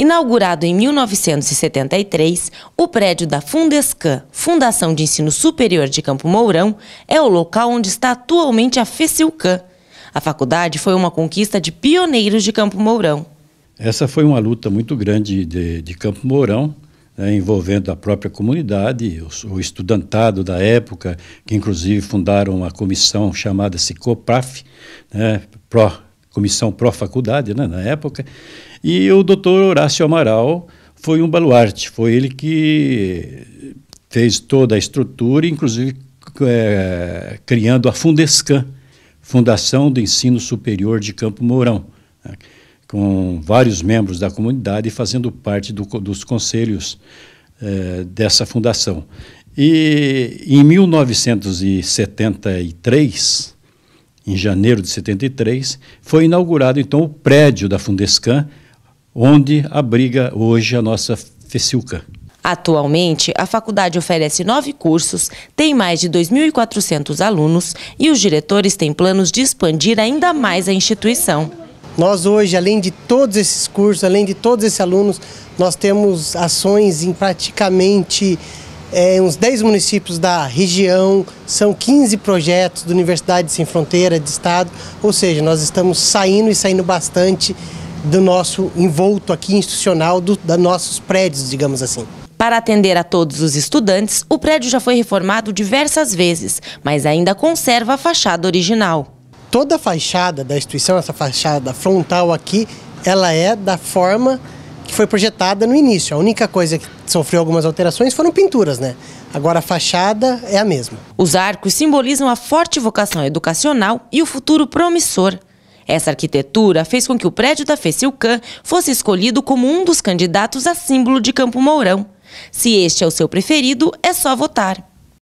Inaugurado em 1973, o prédio da Fundescan, Fundação de Ensino Superior de Campo Mourão, é o local onde está atualmente a FECILCAN. A faculdade foi uma conquista de pioneiros de Campo Mourão. Essa foi uma luta muito grande de, de Campo Mourão, né, envolvendo a própria comunidade, o, o, estudantado da época, que inclusive fundaram uma comissão chamada-se né, pró comissão pró-faculdade, né, na época, e o doutor Horácio Amaral foi um baluarte, foi ele que fez toda a estrutura, inclusive é, criando a Fundescan, Fundação do Ensino Superior de Campo Mourão, né, com vários membros da comunidade fazendo parte do, dos conselhos é, dessa fundação. E em 1973, em janeiro de 73, foi inaugurado então o prédio da Fundescan, onde abriga hoje é a nossa Fecilca. Atualmente, a faculdade oferece nove cursos, tem mais de 2.400 alunos e os diretores têm planos de expandir ainda mais a instituição. Nós hoje, além de todos esses cursos, além de todos esses alunos, nós temos ações em praticamente é, uns 10 municípios da região, são 15 projetos da Universidade Sem Fronteira, de Estado, ou seja, nós estamos saindo e saindo bastante do nosso envolto aqui institucional, do, dos nossos prédios, digamos assim. Para atender a todos os estudantes, o prédio já foi reformado diversas vezes, mas ainda conserva a fachada original. Toda a fachada da instituição, essa fachada frontal aqui, ela é da forma que foi projetada no início. A única coisa que sofreu algumas alterações foram pinturas, né? Agora a fachada é a mesma. Os arcos simbolizam a forte vocação educacional e o futuro promissor. Essa arquitetura fez com que o prédio da Fecilcan fosse escolhido como um dos candidatos a símbolo de Campo Mourão. Se este é o seu preferido, é só votar.